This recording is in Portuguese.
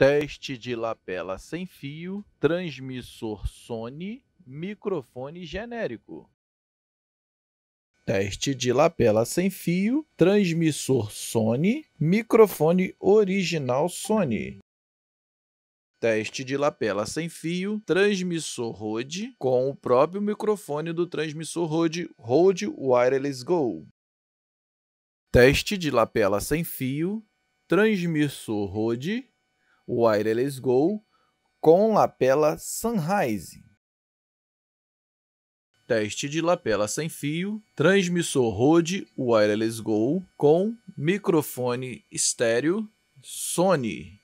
teste de lapela sem fio, transmissor Sony, microfone genérico. Teste de lapela sem fio, transmissor Sony, microfone original Sony. Teste de lapela sem fio, transmissor Rode com o próprio microfone do transmissor Rode Rode Wireless Go. Teste de lapela sem fio, transmissor Rode Wireless Go com lapela Sunrise. Teste de lapela sem fio, transmissor Rode Wireless Go com microfone estéreo Sony